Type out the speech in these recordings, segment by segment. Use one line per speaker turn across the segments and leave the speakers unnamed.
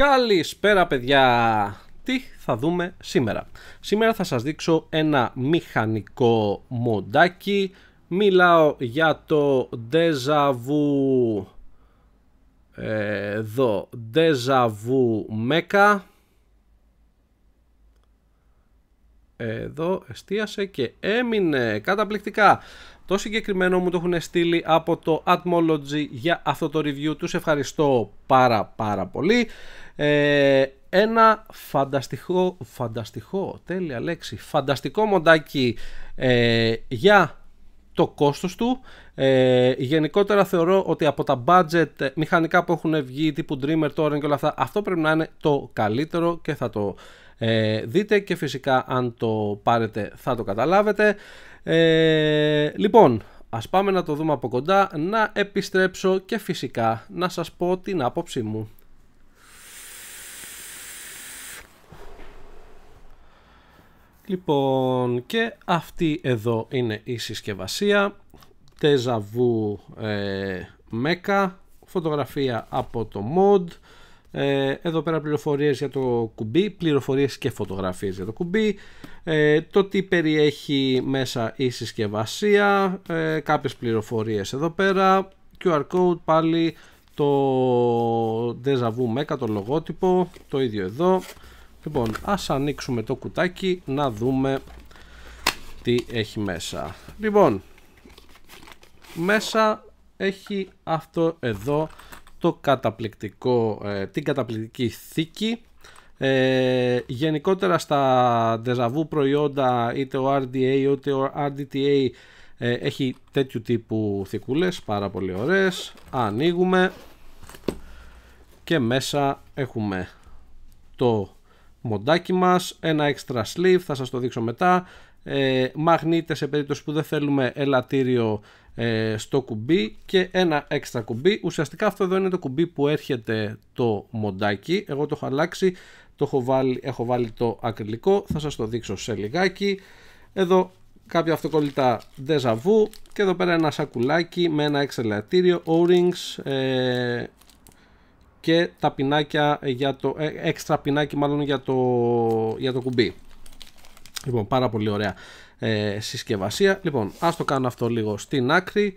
Καλησπέρα παιδιά! Τι θα δούμε σήμερα. Σήμερα θα σας δείξω ένα μηχανικό μοντάκι. Μιλάω για το Deja Vu... Ε, εδώ, Deja Vu Mecha. Εδώ εστίασε και έμεινε καταπληκτικά. Το συγκεκριμένο μου το έχουν στείλει από το Atmology για αυτό το review. Τους ευχαριστώ πάρα πάρα πολύ. Ε, ένα φανταστικό, φανταστικό, τέλεια λέξη, φανταστικό μοντάκι ε, για το κόστος του. Ε, γενικότερα θεωρώ ότι από τα budget ε, μηχανικά που έχουν βγει τύπου Dreamer, τώρα και όλα αυτά, αυτό πρέπει να είναι το καλύτερο και θα το ε, δείτε και φυσικά αν το πάρετε θα το καταλάβετε. Ε, λοιπόν, ας πάμε να το δούμε από κοντά, να επιστρέψω και φυσικά να σας πω την άποψή μου. Λοιπόν, και αυτή εδώ είναι η συσκευασία. Τεζαβού Μέκα, φωτογραφία από το mod. Ε, εδώ πέρα πληροφορίες για το κουμπί, πληροφορίες και φωτογραφίες για το κουμπί, ε, το τι περιέχει μέσα η συσκευασία, ε, κάποιες πληροφορίες εδώ πέρα, QR code πάλι, το Deja Vu Mecha, το λογότυπο, το ίδιο εδώ. Λοιπόν, ας ανοίξουμε το κουτάκι να δούμε τι έχει μέσα. Λοιπόν, μέσα έχει αυτό εδώ το καταπληκτικό, ε, την καταπληκτική θήκη ε, γενικότερα στα ντεζαβού προϊόντα είτε ο RDA είτε ο RDTA ε, έχει τέτοιου τύπου θικούλες πάρα πολύ ωραίες ανοίγουμε και μέσα έχουμε το μοντάκι μας ένα extra sleeve θα σας το δείξω μετά ε, μαγνήτες σε περίπτωση που δεν θέλουμε ελαττήριο ε, στο κουμπί και ένα έξτρα κουμπί. Ουσιαστικά αυτό εδώ είναι το κουμπί που έρχεται το μοντάκι. Εγώ το έχω αλλάξει, το έχω βάλει, έχω βάλει το ακριλικό, θα σας το δείξω σε λιγάκι. Εδώ κάποια αυτοκόλλητα déjà vu και εδώ πέρα ένα σακουλάκι με ένα εξελατήριο, o-rings ε, και τα πινάκια για το, ε, έξτρα πινάκι μάλλον για το, για το κουμπί. Λοιπόν, πάρα πολύ ωραία. Ε, συσκευασία. Λοιπόν, ας το κάνω αυτό λίγο στην άκρη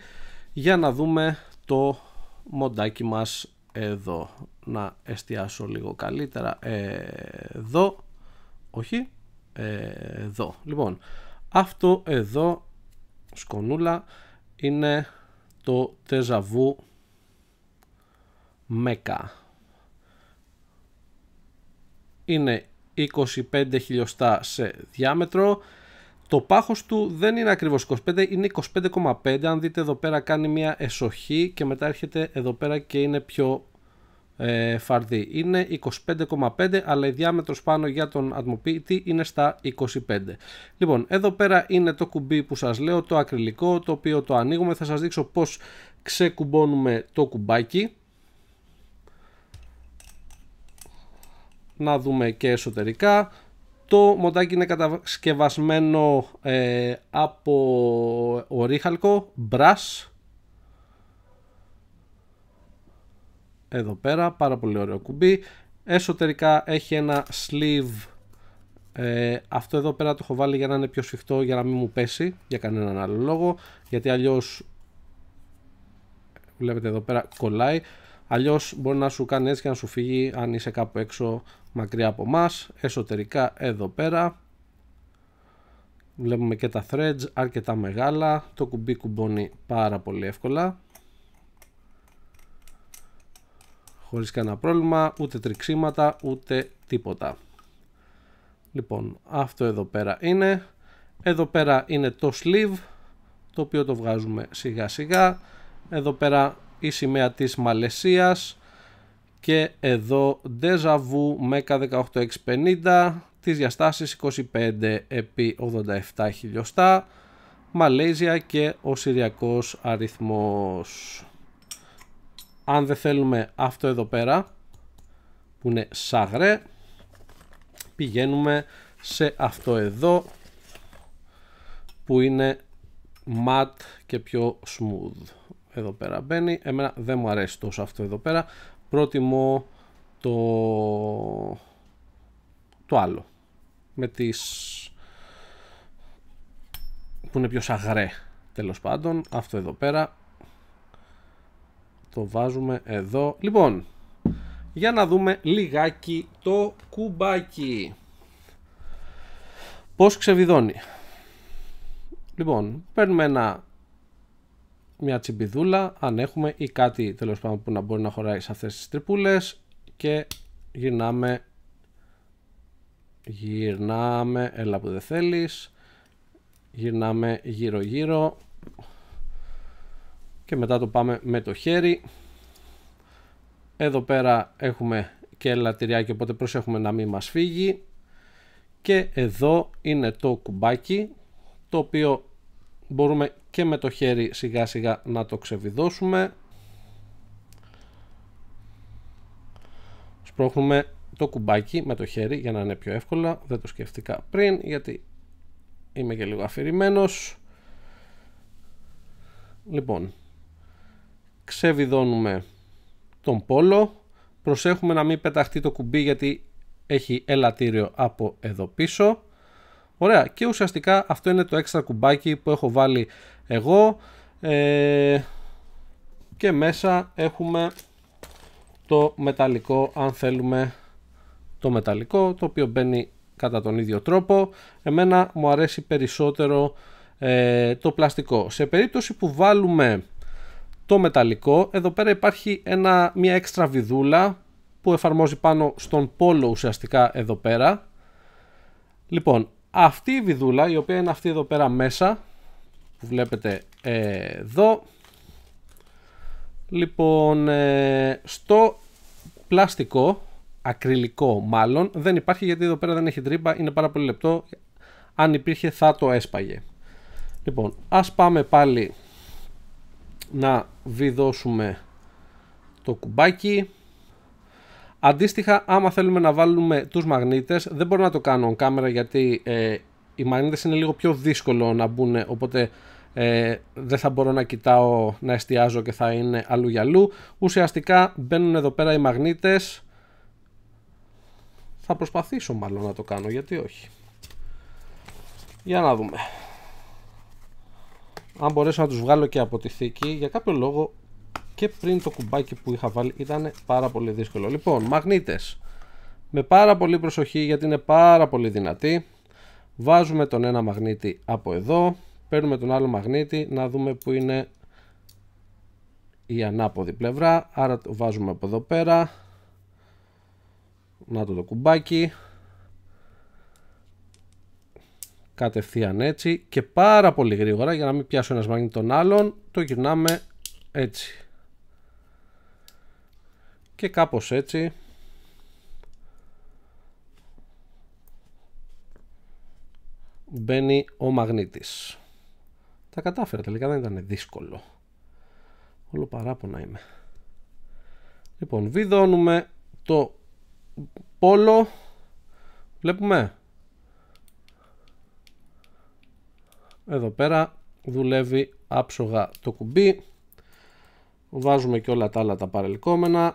για να δούμε το μοντάκι μας εδώ. Να εστιάσω λίγο καλύτερα ε, εδώ, όχι, ε, εδώ. Λοιπόν, αυτό εδώ, σκονούλα, είναι το τεζαβού Μέκα. Είναι 25 χιλιοστά σε διάμετρο το πάχος του δεν είναι ακριβώς 25, είναι 25,5. Αν δείτε εδώ πέρα κάνει μια εσοχή και μετά έρχεται εδώ πέρα και είναι πιο ε, φαρδί. Είναι 25,5 αλλά η διάμετρος πάνω για τον ατμοποιητή είναι στα 25. Λοιπόν, εδώ πέρα είναι το κουμπί που σας λέω, το ακριλικό, το οποίο το ανοίγουμε. Θα σας δείξω πώς ξεκουμπώνουμε το κουμπάκι. Να δούμε και εσωτερικά. Το μοντάκι είναι κατασκευασμένο ε, από ορίχαλκο, μπρας Εδώ πέρα, πάρα πολύ ωραίο κουμπί. Εσωτερικά έχει ένα sleeve. Ε, αυτό εδώ πέρα το έχω βάλει για να είναι πιο σφιχτό, για να μην μου πέσει, για κανέναν άλλο λόγο. Γιατί αλλιώς, βλέπετε εδώ πέρα, κολλάει. Αλλιώς μπορεί να σου κάνει έτσι και να σου φύγει αν είσαι κάπου έξω μακριά από εμάς. Εσωτερικά εδώ πέρα. Βλέπουμε και τα threads αρκετά μεγάλα. Το κουμπί κουμπώνει πάρα πολύ εύκολα. Χωρίς κανένα πρόβλημα, ούτε τριξίματα, ούτε τίποτα. Λοιπόν, αυτό εδώ πέρα είναι. Εδώ πέρα είναι το sleeve, το οποίο το βγάζουμε σιγά σιγά. Εδώ πέρα η σημαία της Μαλαισίας και εδώ Deja Vu Mecha 18650 της διαστάσεις 25 επί 87 χιλιοστά Μαλέζια και ο Συριακός αριθμός αν δεν θέλουμε αυτό εδώ πέρα που είναι σαγρέ πηγαίνουμε σε αυτό εδώ που είναι ματ και πιο smooth εδώ πέρα μπαίνει. Εμένα δεν μου αρέσει τόσο αυτό εδώ πέρα. Πρότιμο το, το άλλο. Με τις... που είναι πιο σαγρέ τέλος πάντων. Αυτό εδώ πέρα. Το βάζουμε εδώ. Λοιπόν, για να δούμε λιγάκι το κουμπάκι. Πώς ξεβιδώνει. Λοιπόν, παίρνουμε ένα μια τσιμπιδούλα αν έχουμε ή κάτι τέλος πάντων που να μπορεί να χωράει σε αυτές τις τρυπούλες και γυρνάμε γυρνάμε έλα που δεν θέλεις γυρνάμε γύρω γύρω και μετά το πάμε με το χέρι εδώ πέρα έχουμε και ελατηριάκι οπότε προσέχουμε να μην μας φύγει και εδώ είναι το κουμπάκι το οποίο μπορούμε και με το χέρι σιγά σιγά να το ξεβιδώσουμε σπρώχνουμε το κουμπάκι με το χέρι για να είναι πιο εύκολα δεν το σκεφτήκα πριν γιατί είμαι και λίγο αφηρημένος λοιπόν ξεβιδώνουμε τον πόλο προσέχουμε να μην πεταχτεί το κουμπί γιατί έχει ελαττήριο από εδώ πίσω Ωραία και ουσιαστικά αυτό είναι το έξτρα κουμπάκι που έχω βάλει εγώ ε, και μέσα έχουμε το μεταλλικό αν θέλουμε το μεταλλικό το οποίο μπαίνει κατά τον ίδιο τρόπο εμένα μου αρέσει περισσότερο ε, το πλαστικό σε περίπτωση που βάλουμε το μεταλλικό εδώ πέρα υπάρχει ένα, μια έξτρα βιδούλα που εφαρμόζει πάνω στον πόλο ουσιαστικά εδώ πέρα Λοιπόν, αυτή η βιδούλα η οποία είναι αυτή εδώ πέρα μέσα που βλέπετε ε, εδώ λοιπόν ε, στο πλαστικό ακριλικό μάλλον δεν υπάρχει γιατί εδώ πέρα δεν έχει τρύπα είναι πάρα πολύ λεπτό αν υπήρχε θα το έσπαγε λοιπόν ας πάμε πάλι να βιδώσουμε το κουμπάκι Αντίστοιχα, άμα θέλουμε να βάλουμε τους μαγνήτες, δεν μπορώ να το κάνω on camera γιατί ε, οι μαγνήτες είναι λίγο πιο δύσκολο να μπουν, οπότε ε, δεν θα μπορώ να κοιτάω, να εστιάζω και θα είναι αλλού για αλλού. Ουσιαστικά μπαίνουν εδώ πέρα οι μαγνήτες. Θα προσπαθήσω μάλλον να το κάνω, γιατί όχι. Για να δούμε. Αν μπορέσω να τους βγάλω και από τη θήκη, για κάποιο λόγο και πριν το κουμπάκι που είχα βάλει ήταν πάρα πολύ δύσκολο. Λοιπόν, μαγνήτες. Με πάρα πολύ προσοχή γιατί είναι πάρα πολύ δυνατή. Βάζουμε τον ένα μαγνήτη από εδώ. Παίρνουμε τον άλλο μαγνήτη να δούμε που είναι η ανάποδη πλευρά. Άρα το βάζουμε από εδώ πέρα. Να το το κουμπάκι. Κατευθείαν έτσι και πάρα πολύ γρήγορα για να μην πιάσω ένας μαγνήτης τον άλλον το γυρνάμε έτσι και κάπως έτσι μπαίνει ο μαγνήτης. Τα κατάφερα τελικά δεν ήταν δύσκολο. Όλο παράπονα είμαι. Λοιπόν, βιδώνουμε το πόλο. Βλέπουμε. Εδώ πέρα δουλεύει άψογα το κουμπί. Βάζουμε και όλα τα άλλα τα παρελκόμενα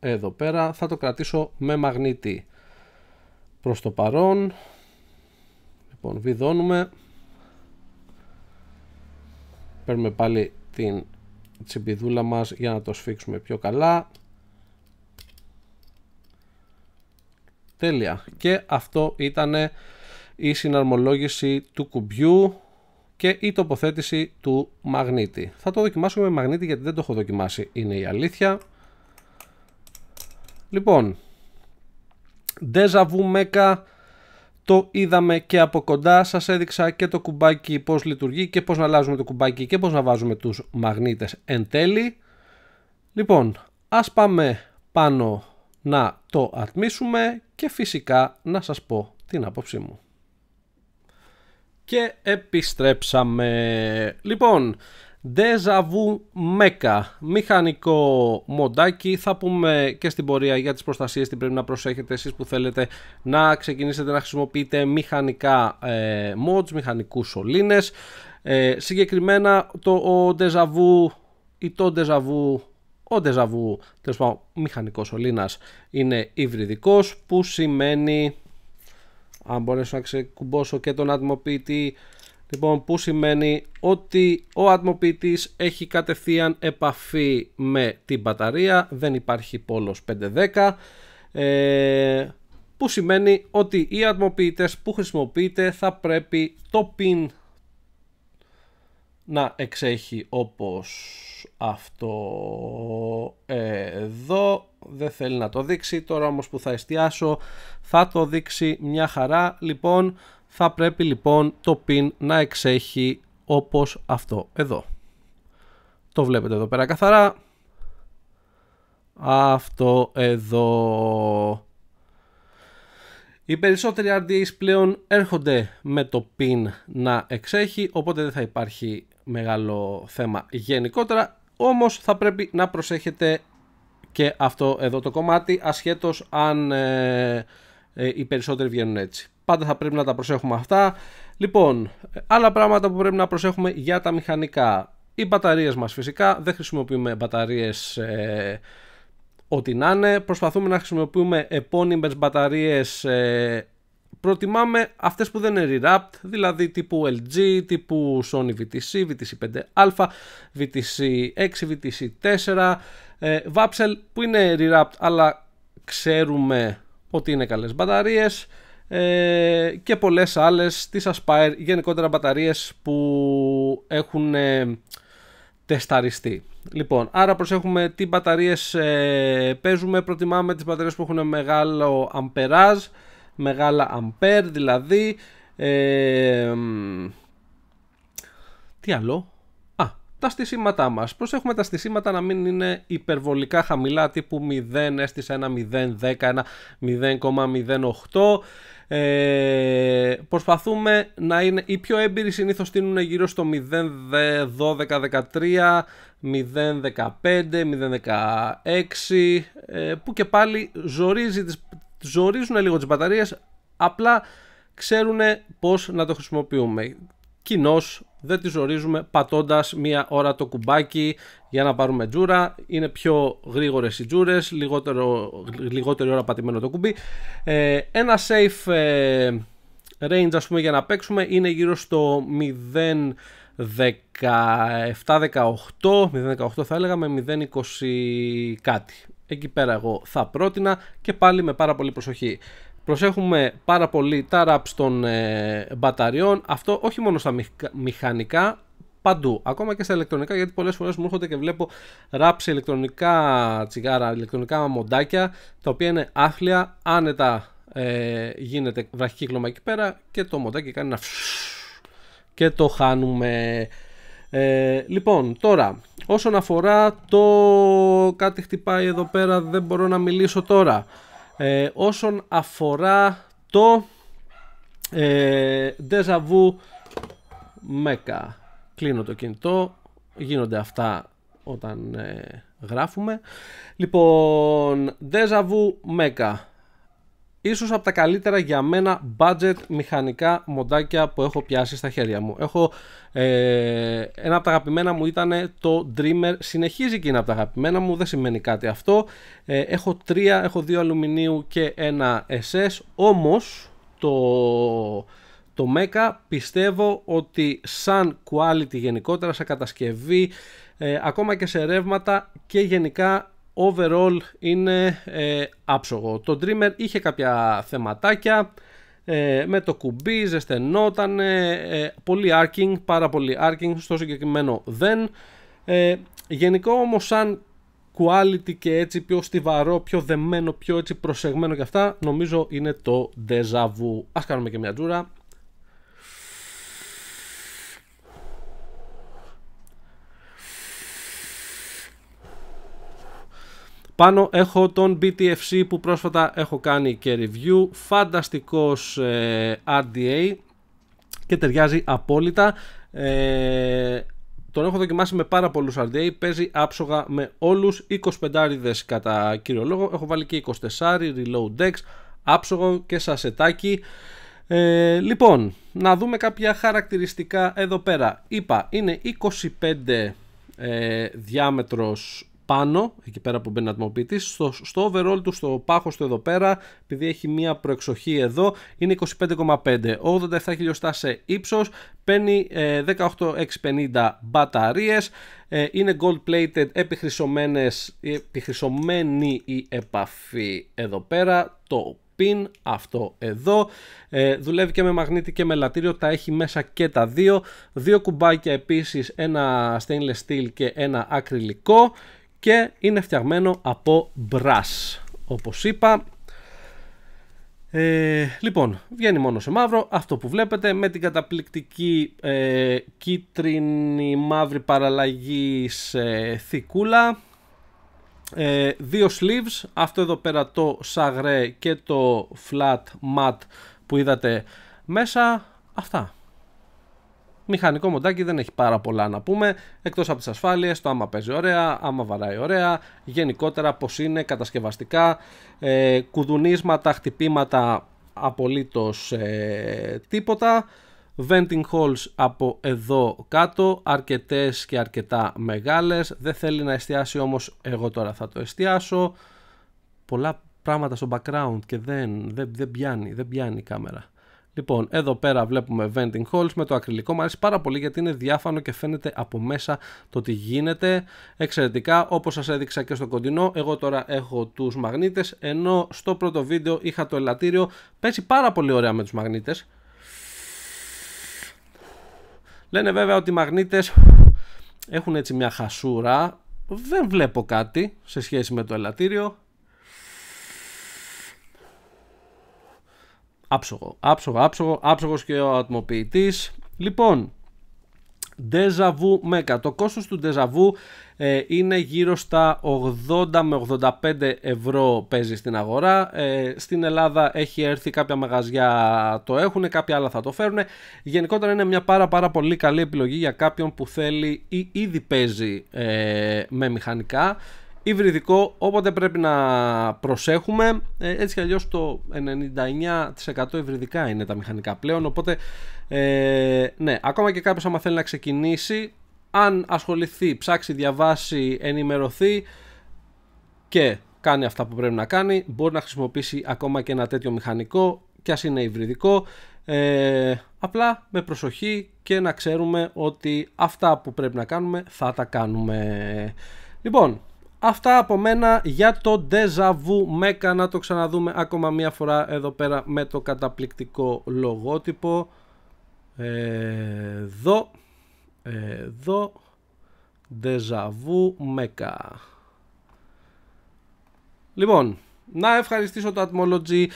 εδώ πέρα θα το κρατήσω με μαγνήτη προς το παρόν λοιπόν βιδώνουμε παίρνουμε πάλι την τσιμπιδούλα μας για να το σφίξουμε πιο καλά τέλεια και αυτό ήταν η συναρμολόγηση του κουμπιού και η τοποθέτηση του μαγνήτη θα το δοκιμάσουμε με μαγνήτη γιατί δεν το έχω δοκιμάσει είναι η αλήθεια Λοιπόν, Deja Vu το είδαμε και από κοντά. Σας έδειξα και το κουμπάκι πώς λειτουργεί και πώς να αλλάζουμε το κουμπάκι και πώς να βάζουμε τους μαγνήτες εν τέλει. Λοιπόν, ας πάμε πάνω να το ατμίσουμε και φυσικά να σας πω την άποψή μου. Και επιστρέψαμε. Λοιπόν, Deja Vu μηχανικό μοντάκι, θα πούμε και στην πορεία για τις προστασίες τι πρέπει να προσέχετε εσείς που θέλετε να ξεκινήσετε να χρησιμοποιείτε μηχανικά ε, mods, μηχανικούς σωλήνες ε, συγκεκριμένα το ο Deja Vu ή το Deja Vu ο Deja Vu, μηχανικός σωλήνας είναι υβριδικός που σημαίνει αν μπορέσω να ξεκουμπώσω και τον ατμοποιητή Λοιπόν, που σημαίνει ότι ο ατμοποιητής έχει κατευθείαν επαφή με την μπαταρία, δεν υπάρχει πόλος 510, ε, που σημαίνει ότι οι ατμοποιητές που χρησιμοποιείτε θα πρέπει το πιν να εξέχει όπως αυτό εδώ δεν θέλει να το δείξει τώρα όμως που θα εστιάσω θα το δείξει μια χαρά λοιπόν θα πρέπει λοιπόν το pin να εξέχει όπως αυτό εδώ. Το βλέπετε εδώ πέρα καθαρά. Αυτό εδώ. Οι περισσότεροι RDAs πλέον έρχονται με το pin να εξέχει, οπότε δεν θα υπάρχει μεγάλο θέμα γενικότερα. Όμως θα πρέπει να προσέχετε και αυτό εδώ το κομμάτι, ασχέτως αν ε, ε, οι περισσότεροι βγαίνουν έτσι. Πάντα θα πρέπει να τα προσέχουμε αυτά. Λοιπόν, άλλα πράγματα που πρέπει να προσέχουμε για τα μηχανικά. Οι μπαταρίες μας φυσικά, δεν χρησιμοποιούμε μπαταρίες ε, ό,τι να είναι. Προσπαθούμε να χρησιμοποιούμε επώνυμες μπαταρίες ε, προτιμάμε αυτές που δεν είναι rewrapped, δηλαδή τύπου LG, τύπου Sony VTC, VTC5α, VTC6, VTC4, ε, Vapsel που είναι rewrapped αλλά ξέρουμε ότι είναι καλές μπαταρίες ε, και πολλές άλλες της Aspire, γενικότερα μπαταρίες που έχουν ε, τεσταριστεί. Λοιπόν, άρα προσέχουμε τι μπαταρίες ε, παίζουμε, προτιμάμε τις μπαταρίες που έχουν μεγάλο αμπεράζ, μεγάλα αμπέρ δηλαδή, ε, τι άλλο, τα στισήματά μας. Προσέχουμε τα στισήματα να μην είναι υπερβολικά χαμηλά, τύπου 0, έστεισα ένα 0,10, ένα 0,08. Ε, προσπαθούμε να είναι. Οι πιο έμπειροι συνήθως τείνουν γύρω στο 0,12-13, 0,15, 0,16, που και πάλι ζορίζει ζορίζουν λίγο τις μπαταρίες, απλά ξέρουν πώς να το χρησιμοποιούμε. Κοινώς δεν τις ορίζουμε πατώντας μία ώρα το κουμπάκι για να πάρουμε τζούρα. Είναι πιο γρήγορες οι τζούρες, λιγότερο, λιγότερη ώρα πατημένο το κουμπί. Ε, ένα safe ε, range ας πούμε για να παίξουμε είναι γύρω στο 0... 18 θα έλεγα με 0 κάτι. Εκεί πέρα εγώ θα πρότεινα και πάλι με πάρα πολύ προσοχή. Προσέχουμε πάρα πολύ τα ραπς των ε, μπαταριών. Αυτό όχι μόνο στα μηχανικά, παντού. Ακόμα και στα ηλεκτρονικά, γιατί πολλές φορές μου έρχονται και βλέπω σε ηλεκτρονικά τσιγάρα, ηλεκτρονικά μοντάκια, τα οποία είναι άθλια, άνετα ε, γίνεται βραχυκύκλωμα εκεί πέρα και το μοντάκι κάνει ένα και το χάνουμε. Ε, λοιπόν, τώρα, όσον αφορά το κάτι χτυπάει εδώ πέρα, δεν μπορώ να μιλήσω τώρα. Ε, όσον αφορά το ε, Deja Vu Κλείνω το κινητό, γίνονται αυτά όταν ε, γράφουμε. Λοιπόν, Deja Vu ίσως από τα καλύτερα για μένα budget μηχανικά μοντάκια που έχω πιάσει στα χέρια μου. Έχω, ε, ένα από τα αγαπημένα μου ήταν το Dreamer, συνεχίζει και είναι από τα αγαπημένα μου, δεν σημαίνει κάτι αυτό. Ε, έχω τρία, έχω δύο αλουμινίου και ένα SS, όμως το... Το Mecha πιστεύω ότι σαν quality γενικότερα, σαν κατασκευή, ε, ακόμα και σε ρεύματα και γενικά overall είναι ε, άψογο. Το Dreamer είχε κάποια θεματάκια ε, με το κουμπί, ζεσθενόταν, ε, πολύ arcing, πάρα πολύ arcing στο συγκεκριμένο δεν. Ε, γενικό όμως σαν quality και έτσι πιο στιβαρό, πιο δεμένο, πιο έτσι προσεγμένο και αυτά νομίζω είναι το Deja Vu. Ας κάνουμε και μια τζούρα. Πάνω έχω τον BTFC που πρόσφατα έχω κάνει και review, φανταστικός ε, RDA και ταιριάζει απόλυτα. Ε, τον έχω δοκιμάσει με πάρα πολλούς RDA, παίζει άψογα με όλους, 25 κατά κύριο λόγο, έχω βάλει και 24, reload decks, άψογο και σασετάκι. Ε, λοιπόν, να δούμε κάποια χαρακτηριστικά εδώ πέρα. Είπα, είναι 25 ε, διάμετρος πάνω, εκεί πέρα που μπαίνει ο ατμοποιητή, στο, στο overall του, στο πάχος του εδώ πέρα, επειδή έχει μία προεξοχή εδώ, είναι 25,5. 87 χιλιοστά σε ύψος, παίρνει ε, 18650 μπαταρίες, ε, είναι gold plated, επιχρυσωμένη η επαφή εδώ πέρα, το pin, αυτό εδώ. Ε, δουλεύει και με μαγνήτη και με λατήριο, τα έχει μέσα και τα δύο. Δύο κουμπάκια επίσης, ένα stainless steel και ένα ακριλικό και είναι φτιαγμένο από brass όπως είπα ε, λοιπόν βγαίνει μόνο σε μαύρο αυτό που βλέπετε με την καταπληκτική ε, κίτρινη μαύρη παραλλαγή σε θικούλα ε, δύο sleeves αυτό εδώ πέρα το σαγρέ και το flat mat που είδατε μέσα αυτά Μηχανικό μοντάκι δεν έχει πάρα πολλά να πούμε, εκτός από τις ασφάλειες, το άμα παίζει ωραία, άμα βαράει ωραία, γενικότερα πως είναι κατασκευαστικά, ε, κουδουνίσματα, χτυπήματα, απολύτως ε, τίποτα. Venting holes από εδώ κάτω, αρκετές και αρκετά μεγάλες, δεν θέλει να εστιάσει όμως εγώ τώρα θα το εστιάσω. Πολλά πράγματα στο background και δεν, δεν, πιάνει, δεν πιάνει η κάμερα. Λοιπόν, εδώ πέρα βλέπουμε venting holes με το ακριλικό. Μου αρέσει πάρα πολύ γιατί είναι διάφανο και φαίνεται από μέσα το τι γίνεται. Εξαιρετικά, όπως σας έδειξα και στο κοντινό, εγώ τώρα έχω τους μαγνήτες, ενώ στο πρώτο βίντεο είχα το ελαττήριο. πέσει πάρα πολύ ωραία με τους μαγνήτες. Λένε βέβαια ότι οι μαγνήτες έχουν έτσι μια χασούρα. Δεν βλέπω κάτι σε σχέση με το ελαττήριο. Άψογο, άψογο, άψογο, άψογος και ο ατμοποιητής. Λοιπόν, Deja Vu Mecha. Το κόστος του Deja Vu ε, είναι γύρω στα 80 με 85 ευρώ παίζει στην αγορά. Ε, στην Ελλάδα έχει έρθει κάποια μαγαζιά το έχουν, κάποια άλλα θα το φέρουν. Γενικότερα είναι μια πάρα πάρα πολύ καλή επιλογή για κάποιον που θέλει ή ήδη παίζει ε, με μηχανικά υβριδικό, οπότε πρέπει να προσέχουμε. Ε, έτσι κι αλλιώς το 99% υβριδικά είναι τα μηχανικά πλέον, οπότε ε, ναι, ακόμα και κάποιος άμα θέλει να ξεκινήσει, αν ασχοληθεί, ψάξει, διαβάσει, ενημερωθεί και κάνει αυτά που πρέπει να κάνει, μπορεί να χρησιμοποιήσει ακόμα και ένα τέτοιο μηχανικό κι ας είναι υβριδικό, ε, απλά με προσοχή και να ξέρουμε ότι αυτά που πρέπει να κάνουμε θα τα κάνουμε. Λοιπόν, Αυτά από μένα για το Deja Vu Mecha να το ξαναδούμε ακόμα μία φορά εδώ πέρα με το καταπληκτικό λογότυπο εδώ εδώ Deja Vu Mecha Λοιπόν, να ευχαριστήσω το Atmology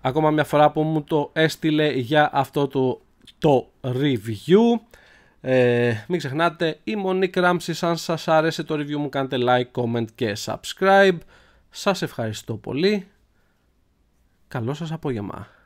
ακόμα μια φορά που μου το έστειλε για αυτό το, το review ε, μην ξεχνάτε, η μόνή κράμψη, αν σας άρεσε το review μου κάντε like, comment και subscribe. Σας ευχαριστώ πολύ. Καλό σας απόγευμα.